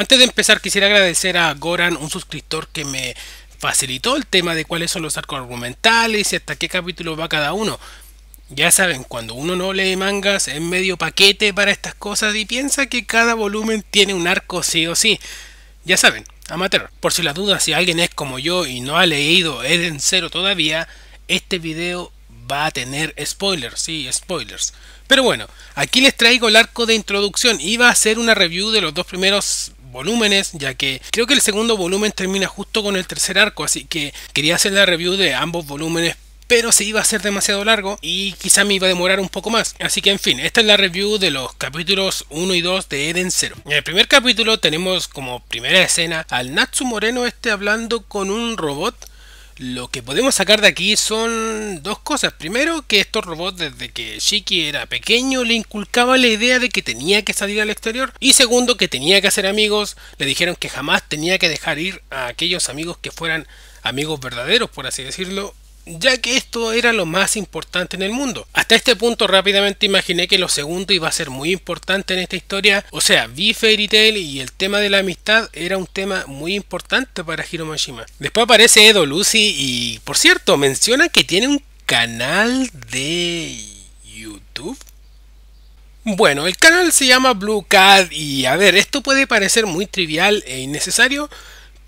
Antes de empezar quisiera agradecer a Goran, un suscriptor que me facilitó el tema de cuáles son los arcos argumentales y hasta qué capítulo va cada uno. Ya saben, cuando uno no lee mangas es medio paquete para estas cosas y piensa que cada volumen tiene un arco sí o sí. Ya saben, amateur, por si la duda, si alguien es como yo y no ha leído Eden cero todavía, este video va a tener spoilers, sí, spoilers. Pero bueno, aquí les traigo el arco de introducción. y va a ser una review de los dos primeros volúmenes, ya que creo que el segundo volumen termina justo con el tercer arco, así que quería hacer la review de ambos volúmenes pero se iba a hacer demasiado largo y quizá me iba a demorar un poco más. Así que en fin, esta es la review de los capítulos 1 y 2 de Eden 0. En el primer capítulo tenemos como primera escena al Natsu Moreno este hablando con un robot lo que podemos sacar de aquí son dos cosas. Primero, que estos robots desde que Shiki era pequeño le inculcaba la idea de que tenía que salir al exterior. Y segundo, que tenía que hacer amigos. Le dijeron que jamás tenía que dejar ir a aquellos amigos que fueran amigos verdaderos, por así decirlo, ya que esto era lo más importante en el mundo. Hasta este punto rápidamente imaginé que lo segundo iba a ser muy importante en esta historia, o sea, vi Fairy Tail y el tema de la amistad era un tema muy importante para Hiro Después aparece Edo Lucy y, por cierto, menciona que tiene un canal de YouTube. Bueno, el canal se llama Blue Cat y a ver, esto puede parecer muy trivial e innecesario,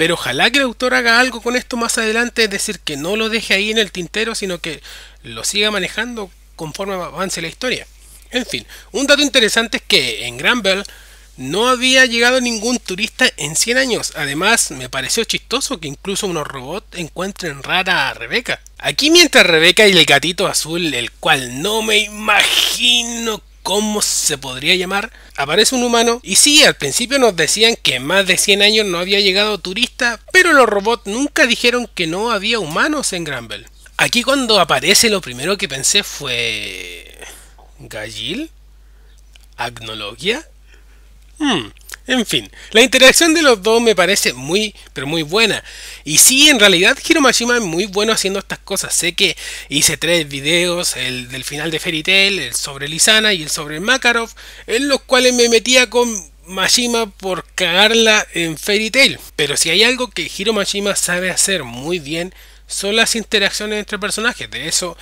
pero ojalá que el autor haga algo con esto más adelante, es decir, que no lo deje ahí en el tintero, sino que lo siga manejando conforme avance la historia. En fin, un dato interesante es que en Granville no había llegado ningún turista en 100 años. Además, me pareció chistoso que incluso unos robots encuentren rara a Rebeca. Aquí mientras Rebeca y el gatito azul, el cual no me imagino cómo se podría llamar, aparece un humano. Y sí, al principio nos decían que más de 100 años no había llegado turista, pero los robots nunca dijeron que no había humanos en Granville. Aquí cuando aparece lo primero que pensé fue... Gallil? ¿Agnologia? Hmm. En fin, la interacción de los dos me parece muy, pero muy buena. Y sí, en realidad Hiro es muy bueno haciendo estas cosas. Sé que hice tres videos, el del final de Fairy Tail, el sobre Lisana y el sobre Makarov, en los cuales me metía con Mashima por cagarla en Fairy Tail. Pero si hay algo que Hiro sabe hacer muy bien, son las interacciones entre personajes. De eso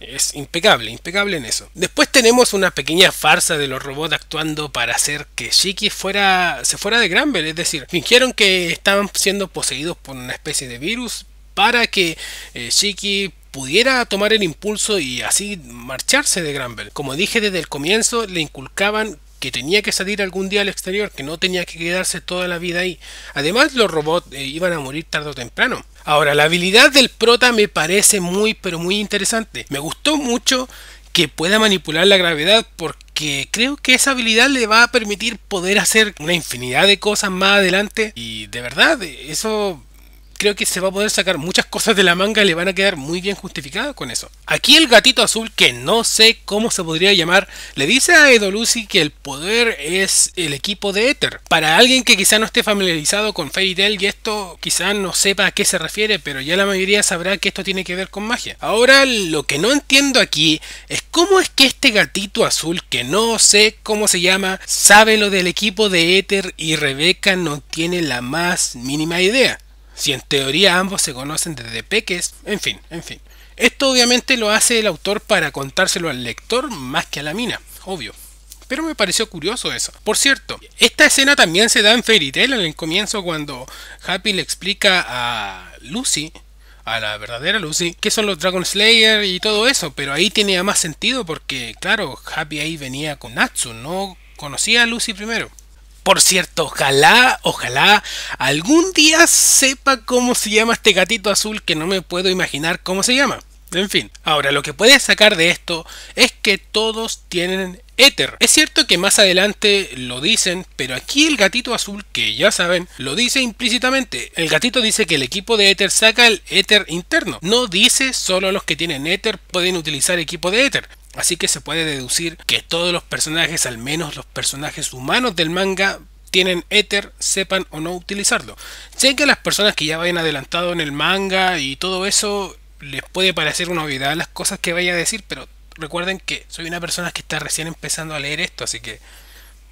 es impecable, impecable en eso. Después tenemos una pequeña farsa de los robots actuando para hacer que Shiki fuera, se fuera de Granbel. Es decir, fingieron que estaban siendo poseídos por una especie de virus para que eh, Shiki pudiera tomar el impulso y así marcharse de Granbel. Como dije desde el comienzo, le inculcaban que tenía que salir algún día al exterior, que no tenía que quedarse toda la vida ahí. Además, los robots eh, iban a morir tarde o temprano. Ahora, la habilidad del prota me parece muy, pero muy interesante. Me gustó mucho que pueda manipular la gravedad porque creo que esa habilidad le va a permitir poder hacer una infinidad de cosas más adelante y de verdad eso creo que se va a poder sacar muchas cosas de la manga y le van a quedar muy bien justificadas con eso. Aquí el gatito azul, que no sé cómo se podría llamar, le dice a Edo Lucy que el poder es el equipo de Ether. Para alguien que quizá no esté familiarizado con Fairy Tail y esto quizá no sepa a qué se refiere, pero ya la mayoría sabrá que esto tiene que ver con magia. Ahora, lo que no entiendo aquí es cómo es que este gatito azul, que no sé cómo se llama, sabe lo del equipo de Ether y Rebeca no tiene la más mínima idea. Si en teoría ambos se conocen desde peques, en fin, en fin. Esto obviamente lo hace el autor para contárselo al lector más que a la mina, obvio. Pero me pareció curioso eso. Por cierto, esta escena también se da en Fairy Tail en el comienzo cuando Happy le explica a Lucy, a la verdadera Lucy, que son los Dragon Slayer y todo eso. Pero ahí tenía más sentido porque, claro, Happy ahí venía con Natsu, no conocía a Lucy primero. Por cierto, ojalá, ojalá algún día sepa cómo se llama este gatito azul que no me puedo imaginar cómo se llama. En fin, ahora lo que puedes sacar de esto es que todos tienen éter. Es cierto que más adelante lo dicen, pero aquí el gatito azul, que ya saben, lo dice implícitamente. El gatito dice que el equipo de éter saca el éter interno. No dice solo los que tienen éter pueden utilizar equipo de éter. Así que se puede deducir que todos los personajes, al menos los personajes humanos del manga, tienen éter, sepan o no utilizarlo. Sé que las personas que ya vayan adelantado en el manga y todo eso les puede parecer una obviedad las cosas que vaya a decir, pero recuerden que soy una persona que está recién empezando a leer esto, así que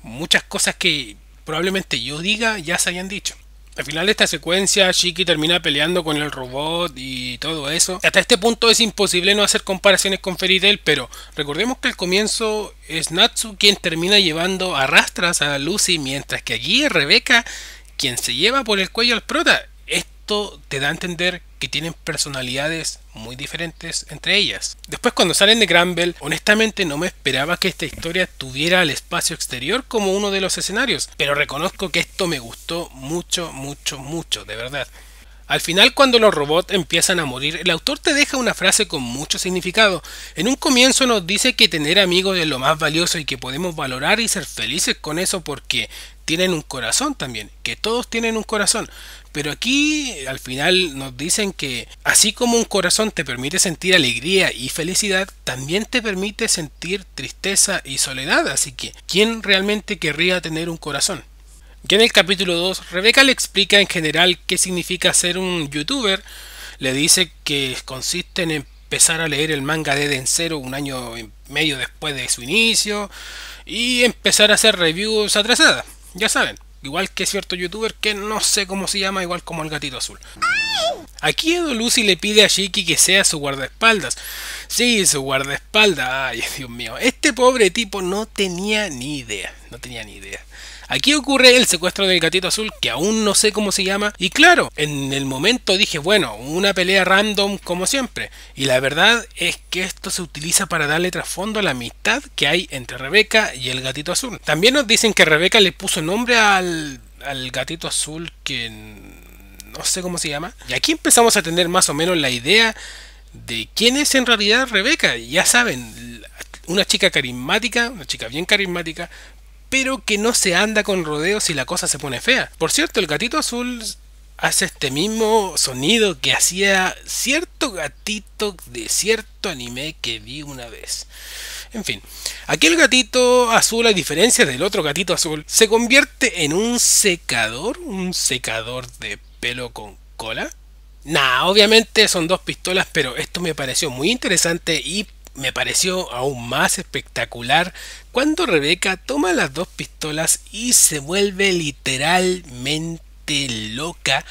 muchas cosas que probablemente yo diga ya se hayan dicho. Al final de esta secuencia, Shiki termina peleando con el robot y todo eso. Hasta este punto es imposible no hacer comparaciones con Fairy pero recordemos que al comienzo es Natsu quien termina llevando a a Lucy, mientras que allí es Rebeca quien se lleva por el cuello al prota. Esto te da a entender que tienen personalidades muy diferentes entre ellas. Después cuando salen de Granville, honestamente no me esperaba que esta historia tuviera el espacio exterior como uno de los escenarios, pero reconozco que esto me gustó mucho, mucho, mucho, de verdad. Al final, cuando los robots empiezan a morir, el autor te deja una frase con mucho significado. En un comienzo nos dice que tener amigos es lo más valioso y que podemos valorar y ser felices con eso porque tienen un corazón también, que todos tienen un corazón. Pero aquí al final nos dicen que así como un corazón te permite sentir alegría y felicidad, también te permite sentir tristeza y soledad. Así que, ¿quién realmente querría tener un corazón? Que en el capítulo 2, Rebeca le explica en general qué significa ser un youtuber. Le dice que consiste en empezar a leer el manga de cero, un año y medio después de su inicio y empezar a hacer reviews atrasadas. Ya saben, igual que cierto youtuber que no sé cómo se llama, igual como el gatito azul. Aquí Edo Lucy le pide a Shiki que sea su guardaespaldas. Sí, su guardaespaldas. Ay, Dios mío. Este pobre tipo no tenía ni idea. No tenía ni idea. Aquí ocurre el secuestro del gatito azul, que aún no sé cómo se llama. Y claro, en el momento dije, bueno, una pelea random como siempre. Y la verdad es que esto se utiliza para darle trasfondo a la amistad que hay entre Rebeca y el gatito azul. También nos dicen que Rebeca le puso nombre al, gatito azul que no sé cómo se llama. Y aquí empezamos a tener más o menos la idea de quién es en realidad Rebeca. Ya saben, una chica carismática, una chica bien carismática, pero que no se anda con rodeos si la cosa se pone fea. Por cierto, el gatito azul hace este mismo sonido que hacía cierto gatito de cierto anime que vi una vez. En fin, aquí el gatito azul, a diferencia del otro gatito azul, se convierte en un secador, un secador de pelo con cola. Nah, obviamente son dos pistolas, pero esto me pareció muy interesante y me pareció aún más espectacular cuando Rebeca toma las dos pistolas y se vuelve literalmente loca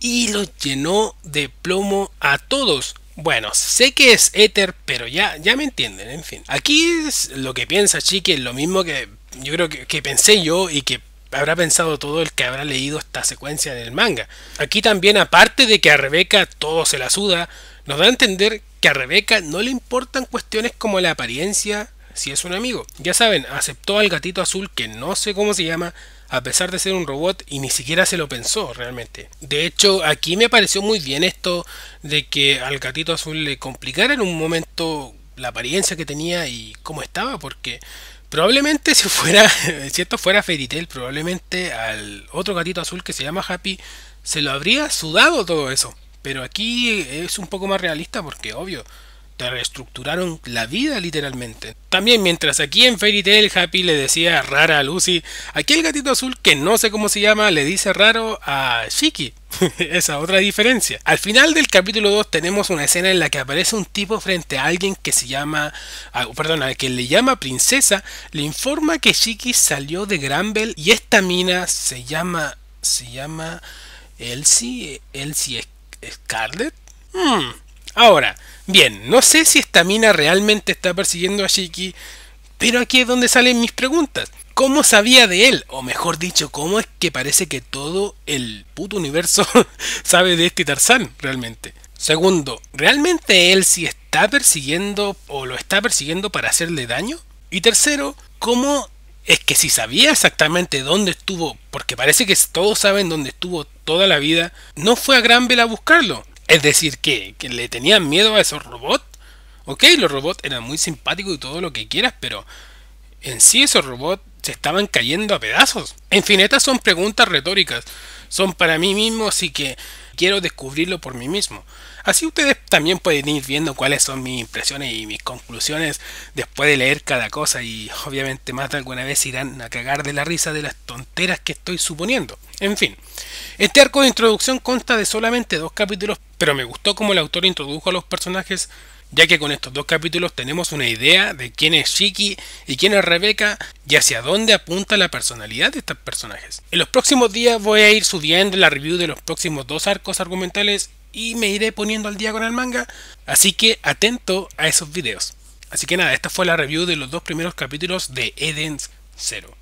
y los llenó de plomo a todos. Bueno, sé que es éter, pero ya, ya me entienden, en fin. Aquí es lo que piensa Chique. lo mismo que yo creo que, pensé yo y que habrá pensado todo el que habrá leído esta secuencia del manga. Aquí también, aparte de que a Rebeca todo se la suda, nos da a entender que a Rebeca no le importan cuestiones como la apariencia, si es un amigo. Ya saben, aceptó al gatito azul que no sé cómo se llama, a pesar de ser un robot y ni siquiera se lo pensó realmente. De hecho, aquí me pareció muy bien esto de que al gatito azul le complicara en un momento la apariencia que tenía y cómo estaba, porque probablemente si fuera, si esto fuera Fairy probablemente al otro gatito azul que se llama Happy se lo habría sudado todo eso. Pero aquí es un poco más realista porque, obvio, te reestructuraron la vida literalmente. También mientras aquí en Fairy Tail Happy le decía rara a Lucy, aquí el gatito azul que no sé cómo se llama le dice raro a Shiki. Esa otra diferencia. Al final del capítulo 2 tenemos una escena en la que aparece un tipo frente a alguien que se llama, ah, perdón, a que le llama princesa, le informa que Shiki salió de Granville y esta mina se llama, se llama Elsie, Elsie Scarlet. Hmm. Ahora, bien, no sé si esta mina realmente está persiguiendo a Shiki, pero aquí es donde salen mis preguntas. ¿Cómo sabía de él? O mejor dicho, ¿cómo es que parece que todo el puto universo sabe de este Tarzan realmente? Segundo, ¿realmente él sí está persiguiendo o lo está persiguiendo para hacerle daño? Y tercero, ¿cómo es que si sabía exactamente dónde estuvo, porque parece que todos saben dónde estuvo toda la vida, no fue a Granville a buscarlo. Es decir, que, que le tenían miedo a esos robots. Ok, los robots eran muy simpáticos y todo lo que quieras, pero en sí esos robots se estaban cayendo a pedazos. En fin, estas son preguntas retóricas. Son para mí mismo, así que quiero descubrirlo por mí mismo. Así ustedes también pueden ir viendo cuáles son mis impresiones y mis conclusiones después de leer cada cosa y obviamente más de alguna vez irán a cagar de la risa de las tonteras que estoy suponiendo. En fin, este arco de introducción consta de solamente dos capítulos, pero me gustó como el autor introdujo a los personajes ya que con estos dos capítulos tenemos una idea de quién es Shiki y quién es Rebeca y hacia dónde apunta la personalidad de estos personajes. En los próximos días voy a ir subiendo la review de los próximos dos arcos argumentales y me iré poniendo al día con el manga, así que atento a esos videos. Así que nada, esta fue la review de los dos primeros capítulos de Eden's Zero.